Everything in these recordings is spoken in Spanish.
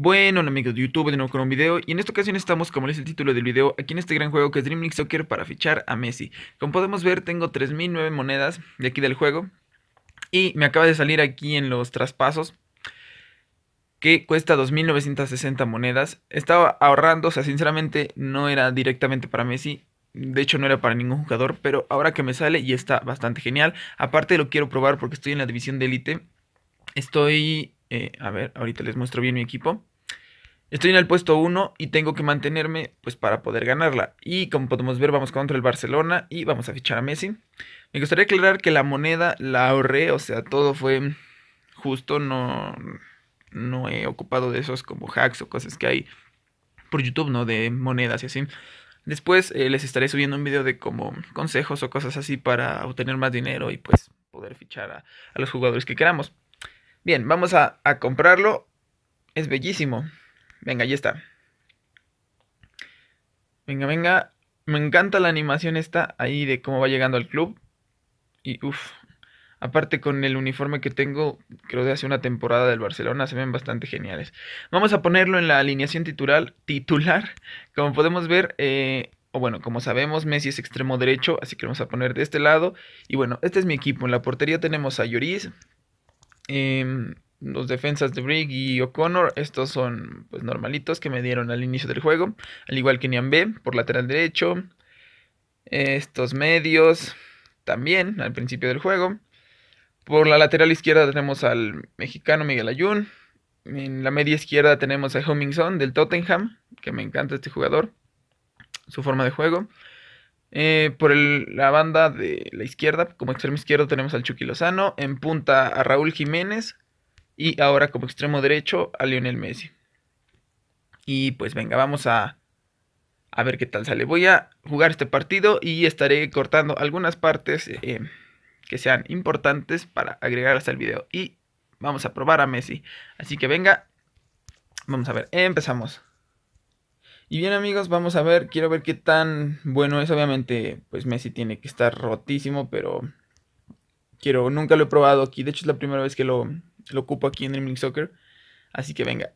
Bueno amigos de YouTube, de nuevo con un video y en esta ocasión estamos, como dice el título del video, aquí en este gran juego que es Dream League Soccer para fichar a Messi Como podemos ver tengo 3009 monedas de aquí del juego y me acaba de salir aquí en los traspasos que cuesta 2960 monedas Estaba ahorrando, o sea sinceramente no era directamente para Messi de hecho no era para ningún jugador, pero ahora que me sale y está bastante genial Aparte lo quiero probar porque estoy en la división de élite Estoy, eh, a ver, ahorita les muestro bien mi equipo Estoy en el puesto 1 y tengo que mantenerme pues para poder ganarla. Y como podemos ver, vamos contra el Barcelona y vamos a fichar a Messi. Me gustaría aclarar que la moneda la ahorré, o sea, todo fue justo, no, no he ocupado de esos como hacks o cosas que hay por YouTube, ¿no? De monedas y así. Después eh, les estaré subiendo un video de como consejos o cosas así para obtener más dinero y pues poder fichar a, los jugadores que queramos. Bien, vamos a comprarlo. Es bellísimo. Venga, ahí está. Venga, venga. Me encanta la animación esta ahí de cómo va llegando al club. Y uff. Aparte con el uniforme que tengo, creo de hace una temporada del Barcelona, se ven bastante geniales. Vamos a ponerlo en la alineación titular. titular. Como podemos ver, eh, o bueno, como sabemos, Messi es extremo derecho, así que lo vamos a poner de este lado. Y bueno, este es mi equipo. En la portería tenemos a Lloris. Em, los defensas de Brigg y O'Connor, estos son pues normalitos que me dieron al inicio del juego, al igual que Niambe por lateral derecho, estos medios también al principio del juego. Por la lateral izquierda tenemos al mexicano Miguel Ayun. En la media izquierda tenemos a Hummingson del Tottenham, que me encanta este jugador, su forma de juego. Eh, por la banda de la izquierda, como extremo izquierdo, tenemos al Chucky Lozano. En punta a Raúl Jiménez, y ahora como extremo derecho a Lionel Messi. Y pues venga, vamos a, a ver qué tal sale. Voy a jugar este partido y estaré cortando algunas partes eh, que sean importantes para agregar hasta el video. Y vamos a probar a Messi. Así que venga, vamos a ver, empezamos. Y bien amigos, vamos a ver, quiero ver qué tan bueno es. Obviamente, pues Messi tiene que estar rotísimo, pero quiero, nunca lo he probado aquí. De hecho, es la primera vez que lo, lo ocupo aquí en Dreaming Soccer. Así que venga.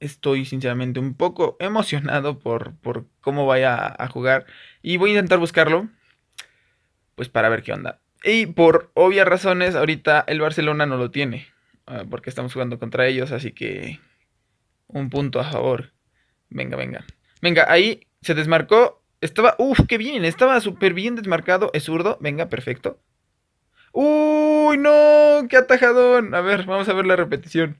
Estoy sinceramente un poco emocionado por, cómo vaya a jugar. Y voy a intentar buscarlo. Pues para ver qué onda. Y por obvias razones, ahorita el Barcelona no lo tiene. Ah, porque estamos jugando contra ellos. Así que un punto a favor. Venga, venga. Venga, ahí se desmarcó. Estaba, ¡Uf! qué bien. Estaba súper bien desmarcado. Es zurdo. Venga, perfecto. ¡Uy, no! ¡Qué atajadón! A ver, vamos a ver la repetición.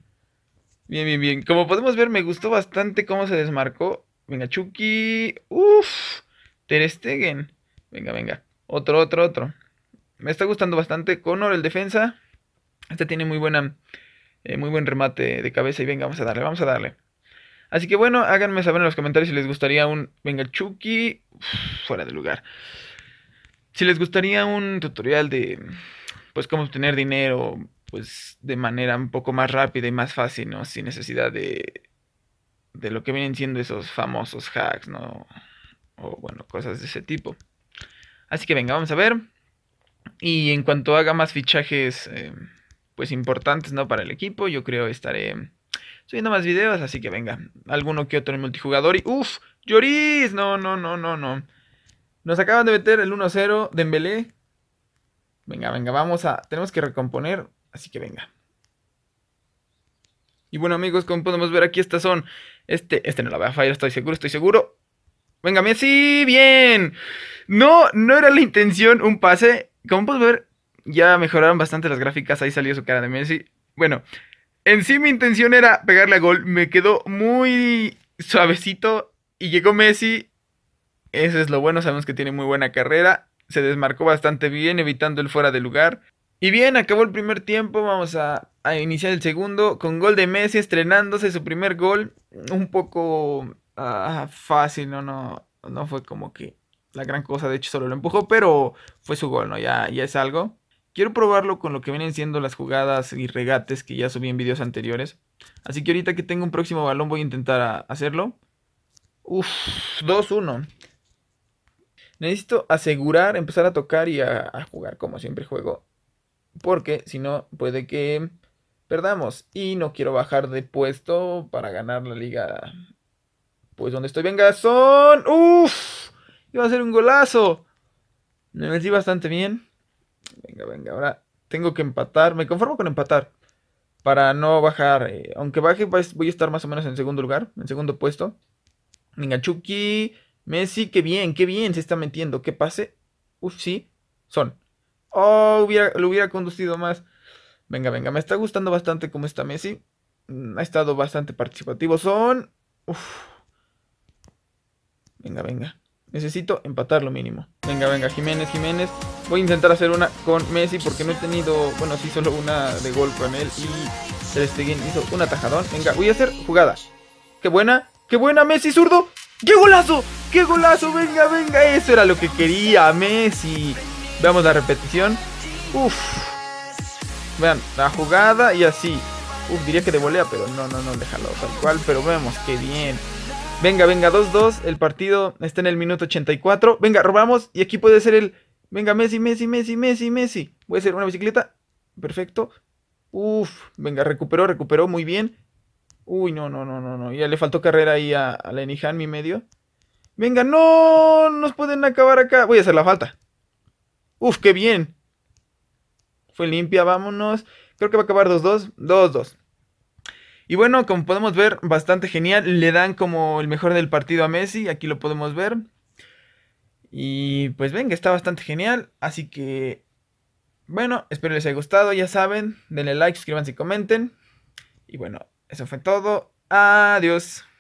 Bien, bien, bien. Como podemos ver, me gustó bastante cómo se desmarcó. Venga, Chucky. ¡Uf! Ter Stegen. Venga, venga. Otro, otro, otro. Me está gustando bastante Connor, el defensa. Este tiene muy buena... Eh, muy buen remate de cabeza y venga, vamos a darle, vamos a darle. Así que bueno, háganme saber en los comentarios si les gustaría un... Venga, Chucky. fuera de lugar. Si les gustaría un tutorial de, pues, cómo obtener dinero, pues, de manera un poco más rápida y más fácil, ¿no? Sin necesidad de, de lo que vienen siendo esos famosos hacks, ¿no? O, bueno, cosas de ese tipo. Así que venga, vamos a ver. Y en cuanto haga más fichajes, eh, pues, importantes, ¿no? Para el equipo, yo creo estaré subiendo más videos, así que venga. Alguno que otro en multijugador y... ¡Uf! ¡Lloris! No, no, no, no, no. Nos acaban de meter el 1-0 de Dembélé. Venga, venga, vamos a... Tenemos que recomponer, así que venga. Y bueno amigos, como podemos ver aquí estas son... Este, este no la voy a fallar, estoy seguro, estoy seguro. Venga, Messi, bien. No, no era la intención un pase. Como podemos ver, ya mejoraron bastante las gráficas, ahí salió su cara de Messi. Bueno, en sí mi intención era pegarle a gol, me quedó muy suavecito y llegó Messi eso es lo bueno, sabemos que tiene muy buena carrera. Se desmarcó bastante bien, evitando el fuera de lugar. Y bien, acabó el primer tiempo, vamos a, iniciar el segundo con gol de Messi estrenándose su primer gol. Un poco ah, fácil, ¿no? no, no fue como que la gran cosa, de hecho solo lo empujó, pero fue su gol, ¿no? Ya, ya es algo. Quiero probarlo con lo que vienen siendo las jugadas y regates que ya subí en videos anteriores. Así que ahorita que tengo un próximo balón voy a intentar hacerlo. Uf, 2-1. Necesito asegurar, empezar a tocar y a, jugar como siempre juego. Porque si no, puede que perdamos. Y no quiero bajar de puesto para ganar la liga. Pues donde estoy, venga, son... ¡Uf! Iba a ser un golazo. Me metí bastante bien. Venga, venga, ahora tengo que empatar. Me conformo con empatar. Para no bajar. Eh, aunque baje, pues, voy a estar más o menos en segundo lugar. En segundo puesto. Venga, Chucky. Messi, qué bien, qué bien se está metiendo. ¿Qué pase? Uf, sí. Son. Oh, lo hubiera conducido más. Venga, venga, me está gustando bastante cómo está Messi. Mm, ha estado bastante participativo. Son. Uf. Venga, venga. Necesito empatar lo mínimo. Venga, venga, Jiménez, Jiménez. Voy a intentar hacer una con Messi porque no he tenido, bueno, sí, solo una de gol con él. Y el Stegen hizo un atajadón. Venga, voy a hacer jugada. ¡Qué buena! ¡Qué buena, Messi, zurdo! ¡Qué golazo! ¡Qué golazo! ¡Venga, venga! Eso era lo que quería Messi. Veamos la repetición. Uf. Vean, la jugada y así. Uf, diría que de volea, pero no, no, no, déjalo tal cual. Pero vemos, qué bien. Venga, venga, 2-2. El partido está en el minuto 84. Venga, robamos. Y aquí puede ser el. Venga, Messi, Messi, Messi, Messi, Messi. Voy a hacer una bicicleta. Perfecto. Uf, venga, recuperó, recuperó muy bien. Uy, no, no, no, no, no. Ya le faltó carrera ahí a, a Lenihan, mi medio. Venga, no, nos pueden acabar acá. Voy a hacer la falta. Uf, qué bien. Fue limpia, vámonos. Creo que va a acabar 2-2. 2-2. Y bueno, como podemos ver, bastante genial. Le dan como el mejor del partido a Messi. Aquí lo podemos ver. Y pues venga, está bastante genial. Así que, bueno, espero les haya gustado. Ya saben, denle like, suscríbanse y comenten. Y bueno, eso fue todo. Adiós.